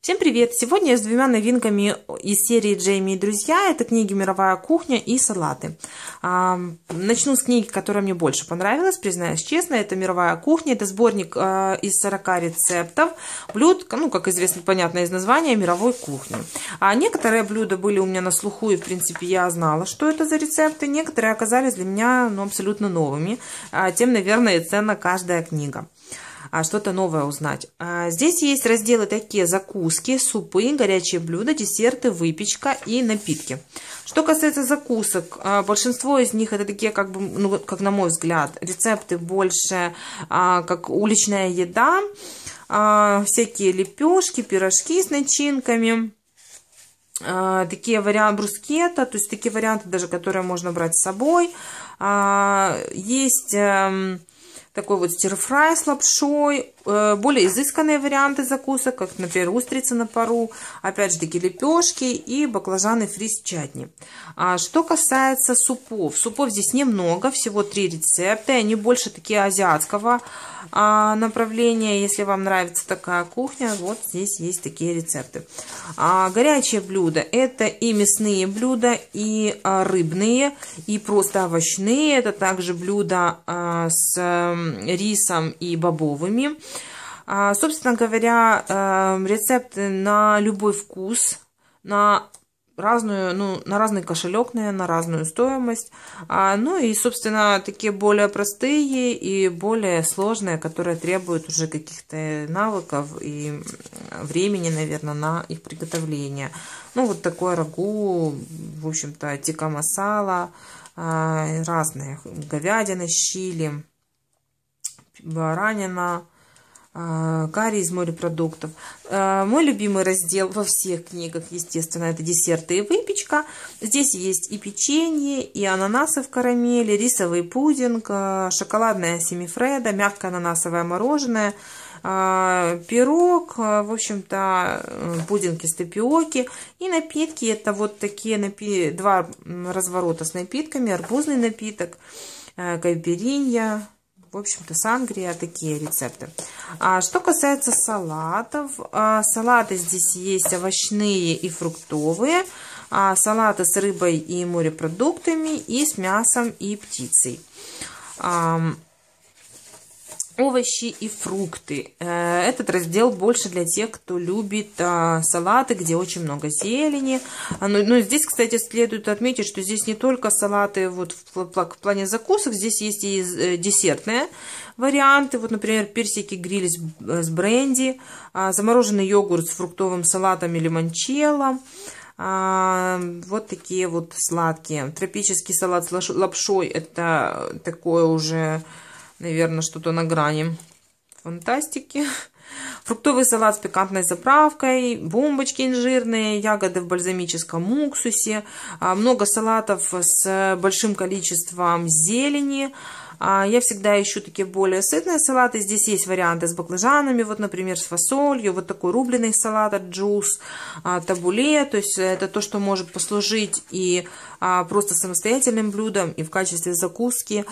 Всем привет! Сегодня я с двумя новинками из серии «Джейми и друзья». Это книги «Мировая кухня» и «Салаты». А, начну с книги, которая мне больше понравилась, признаюсь честно. Это «Мировая кухня». Это сборник а, из 40 рецептов блюд, ну, как известно, понятно из названия, мировой кухни. А некоторые блюда были у меня на слуху, и, в принципе, я знала, что это за рецепты. Некоторые оказались для меня ну, абсолютно новыми. А, тем, наверное, и ценна каждая книга. А, что-то новое узнать. А, здесь есть разделы такие закуски, супы, горячие блюда, десерты, выпечка и напитки. Что касается закусок, а, большинство из них это такие, как бы, ну, как на мой взгляд, рецепты больше как уличная еда, всякие лепешки, пирожки с начинками такие варианты брускета, то есть такие варианты даже, которые можно брать с собой. Есть эм, такой вот стирфрай с лапшой, э, более изысканные варианты закусок, как, например, устрицы на пару, опять же таки лепешки и баклажаны фри с чатни. А что касается супов, супов здесь немного, всего три рецепта, они больше такие азиатского а, направления, если вам нравится такая кухня, вот здесь есть такие рецепты. А, горячие блюда, это и мясные блюда, и а, рыбные, и просто овощные, это также блюда с рисом и бобовыми. А, собственно говоря, э, рецепты на любой вкус, на разную, ну, на разный кошелек, на разную стоимость. А, ну и, собственно, такие более простые и более сложные, которые требуют уже каких-то навыков и времени, наверное, на их приготовление. Ну, вот такое рагу, в общем-то, тика масала, а, разные, говядины, щили баранина, э, карри из морепродуктов. Э, мой любимый раздел во всех книгах, естественно, это десерты и выпечка. Здесь есть и печенье, и ананасы в карамели, рисовый пудинг, э, шоколадная семифреда, мягкое ананасовое мороженое, пирог, в общем-то, пудинг из тапиоки. И напитки, это вот такие напи... два разворота с напитками, арбузный напиток, кайперинья, в общем-то, сангрия такие рецепты. А что касается салатов, а, салаты здесь есть овощные и фруктовые, а, салаты с рыбой и морепродуктами, и с мясом и птицей. А, овощи и фрукты. Э, этот раздел больше для тех, кто любит а, салаты, где очень много зелени. А, Но ну, ну, здесь, кстати, следует отметить, что здесь не только салаты вот в плане закусок, здесь есть и э, десертные варианты. Вот, например, персики гриль с э, бренди, а, замороженный йогурт с фруктовым салатом или манчелло. Вот такие вот сладкие. Тропический салат с лапшой – это такое уже наверное, что-то на грани фантастики. Фруктовый салат с пикантной заправкой, бомбочки инжирные, ягоды в бальзамическом уксусе, а, много салатов с большим количеством зелени, а, я всегда ищу такие более сытные салаты. Здесь есть варианты с баклажанами, вот, например, с фасолью, вот такой рубленый салат от джус, а, табуле. То есть это то, что может послужить и а, просто самостоятельным блюдом, и в качестве закуски.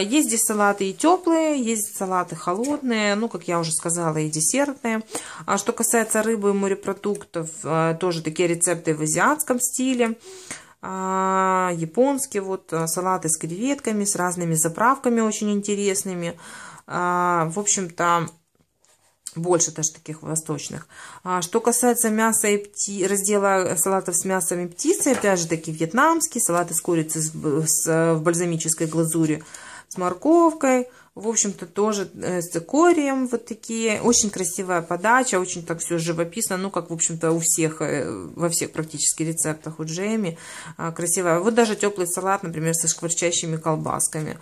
Есть здесь салаты и теплые, есть салаты холодные, ну, как я уже сказала, и десертные. Что касается рыбы и морепродуктов, тоже такие рецепты в азиатском стиле. А, японский вот а, салаты с креветками, с разными заправками очень интересными. А, в общем-то, больше даже таких восточных. что касается мяса и пти... раздела салатов с мясом и птицей, опять же таки вьетнамский, салаты с курицей с... С... в бальзамической глазури с морковкой – в общем-то, тоже э, с декорием вот такие. Очень красивая подача, очень так все живописно. Ну, как, в общем-то, у всех, э, во всех практически рецептах у Джейми. А, красивая. Вот даже теплый салат, например, со шкварчащими колбасками.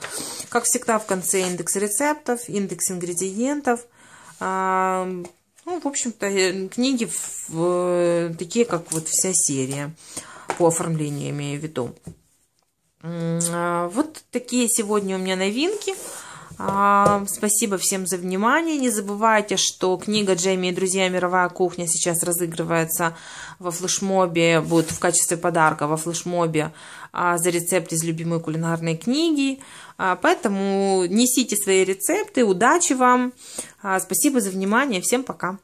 Как всегда, в конце индекс рецептов, индекс ингредиентов. А, ну, в общем-то, э, книги в, такие, как вот вся серия по оформлению, имею в виду. А, вот такие сегодня у меня новинки. А, спасибо всем за внимание. Не забывайте, что книга «Джейми и друзья. Мировая кухня» сейчас разыгрывается во флешмобе, будет в качестве подарка во флешмобе а, за рецепт из любимой кулинарной книги. А, поэтому несите свои рецепты. Удачи вам. Спасибо за внимание. Всем пока.